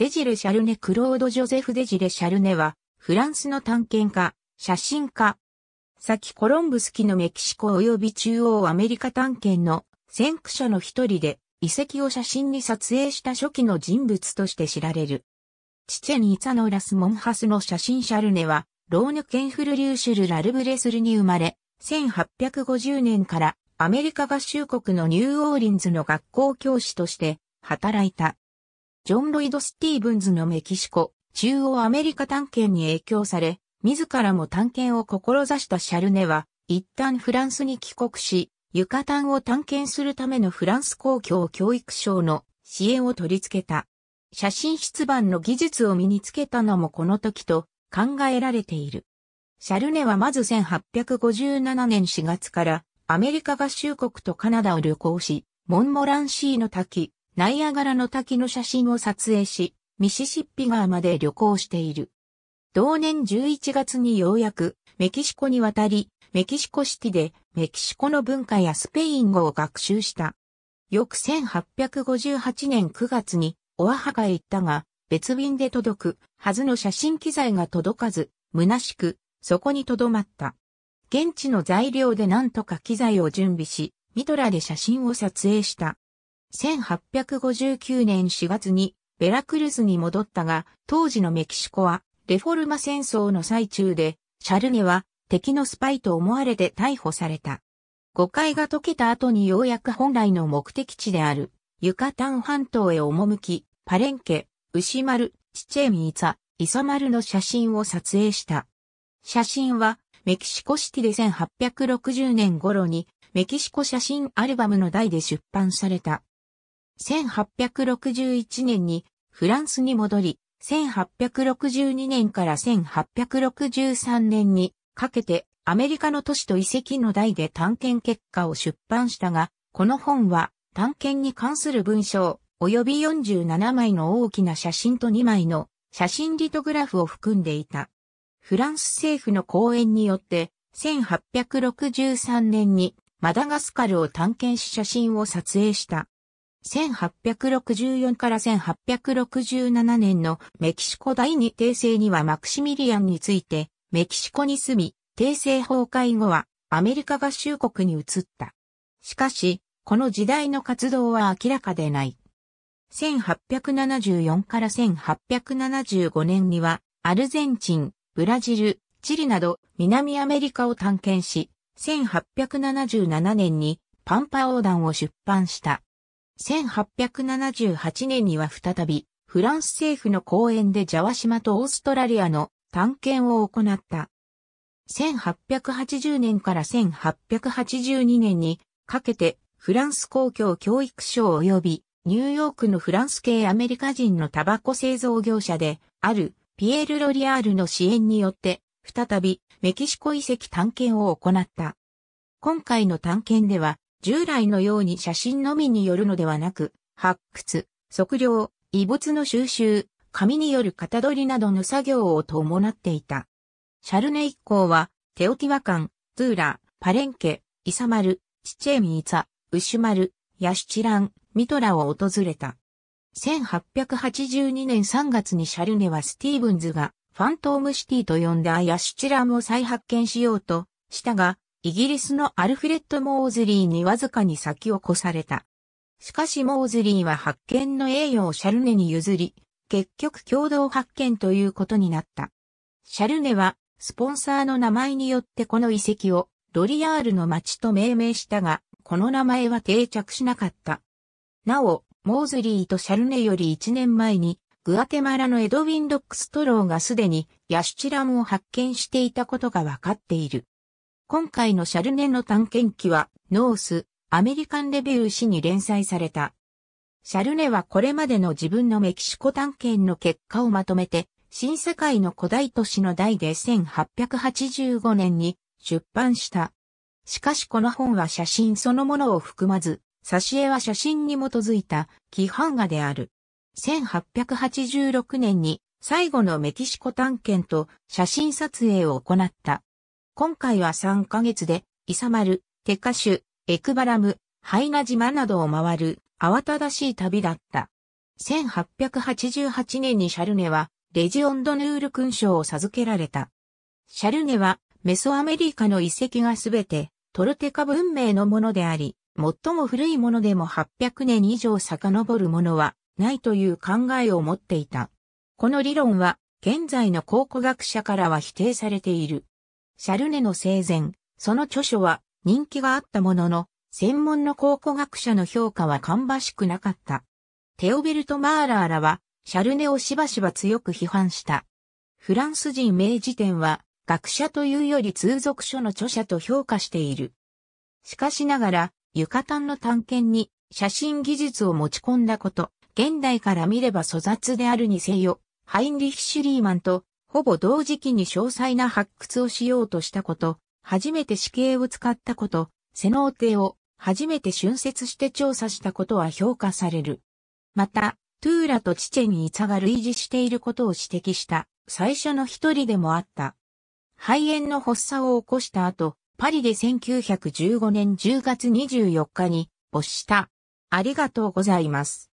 デジル・シャルネ・クロード・ジョゼフ・デジレ・シャルネは、フランスの探検家、写真家。先コロンブス期のメキシコ及び中央アメリカ探検の先駆者の一人で、遺跡を写真に撮影した初期の人物として知られる。チチェニーツァのラス・モンハスの写真シャルネは、ローヌ・ケンフル・リューシュル・ラルブレスルに生まれ、1850年からアメリカ合衆国のニューオーリンズの学校教師として働いた。ジョン・ロイド・スティーブンズのメキシコ、中央アメリカ探検に影響され、自らも探検を志したシャルネは、一旦フランスに帰国し、ユカタンを探検するためのフランス公共教育省の支援を取り付けた。写真出版の技術を身につけたのもこの時と考えられている。シャルネはまず1857年4月からアメリカ合衆国とカナダを旅行し、モンモランシーの滝、ナイアガラの滝の写真を撮影し、ミシシッピ川まで旅行している。同年11月にようやくメキシコに渡り、メキシコシティでメキシコの文化やスペイン語を学習した。翌1858年9月にオアハカへ行ったが、別便で届くはずの写真機材が届かず、虚しく、そこに留まった。現地の材料で何とか機材を準備し、ミトラで写真を撮影した。1859年4月にベラクルスに戻ったが、当時のメキシコはレフォルマ戦争の最中で、シャルネは敵のスパイと思われて逮捕された。誤解が解けた後にようやく本来の目的地である、ユカタン半島へ赴き、パレンケ、ウシマル、チチェミイツァ、イサルの写真を撮影した。写真は、メキシコシティで1860年頃に、メキシコ写真アルバムの台で出版された。1861年にフランスに戻り、1862年から1863年にかけてアメリカの都市と遺跡の台で探検結果を出版したが、この本は探検に関する文章及び47枚の大きな写真と2枚の写真リトグラフを含んでいた。フランス政府の講演によって1863年にマダガスカルを探検し写真を撮影した。1864から1867年のメキシコ第二帝政にはマクシミリアンについて、メキシコに住み、帝政崩壊後はアメリカ合衆国に移った。しかし、この時代の活動は明らかでない。1874から1875年には、アルゼンチン、ブラジル、チリなど南アメリカを探検し、1877年にパンパ横断を出版した。1878年には再び、フランス政府の講演でジャワ島とオーストラリアの探検を行った。1880年から1882年にかけてフランス公共教育省及びニューヨークのフランス系アメリカ人のタバコ製造業者であるピエール・ロリアールの支援によって再びメキシコ遺跡探検を行った。今回の探検では従来のように写真のみによるのではなく、発掘、測量、遺物の収集、紙による型取りなどの作業を伴っていた。シャルネ一行は、テオティワカン、トゥーラ、パレンケ、イサマル、チチェミイツァ、ウシュマル、ヤシチラン、ミトラを訪れた。1882年3月にシャルネはスティーブンズがファントームシティと呼んだヤシチランを再発見しようとしたが、イギリスのアルフレッド・モーズリーにわずかに先を越された。しかしモーズリーは発見の栄誉をシャルネに譲り、結局共同発見ということになった。シャルネは、スポンサーの名前によってこの遺跡を、ロリアールの町と命名したが、この名前は定着しなかった。なお、モーズリーとシャルネより1年前に、グアテマラのエドウィン・ドックストローがすでにヤシュチラムを発見していたことがわかっている。今回のシャルネの探検記は、ノース、アメリカンレビュー誌に連載された。シャルネはこれまでの自分のメキシコ探検の結果をまとめて、新世界の古代都市の代で1885年に出版した。しかしこの本は写真そのものを含まず、挿絵は写真に基づいた規範画である。1886年に最後のメキシコ探検と写真撮影を行った。今回は3ヶ月で、イサマル、テカシュ、エクバラム、ハイナ島などを回る、慌ただしい旅だった。1888年にシャルネは、レジオンドヌール勲章を授けられた。シャルネは、メソアメリカの遺跡がすべて、トルテカ文明のものであり、最も古いものでも800年以上遡るものは、ないという考えを持っていた。この理論は、現在の考古学者からは否定されている。シャルネの生前、その著書は人気があったものの、専門の考古学者の評価は芳しくなかった。テオベルト・マーラーらは、シャルネをしばしば強く批判した。フランス人名治典は、学者というより通俗書の著者と評価している。しかしながら、ユカタンの探検に写真技術を持ち込んだこと、現代から見れば粗雑であるにせよ、ハインリヒ・シュリーマンとほぼ同時期に詳細な発掘をしようとしたこと、初めて死刑を使ったこと、セノーテを初めて春節して調査したことは評価される。また、トゥーラとチチェン・イツァが類似していることを指摘した最初の一人でもあった。肺炎の発作を起こした後、パリで1915年10月24日に没した。ありがとうございます。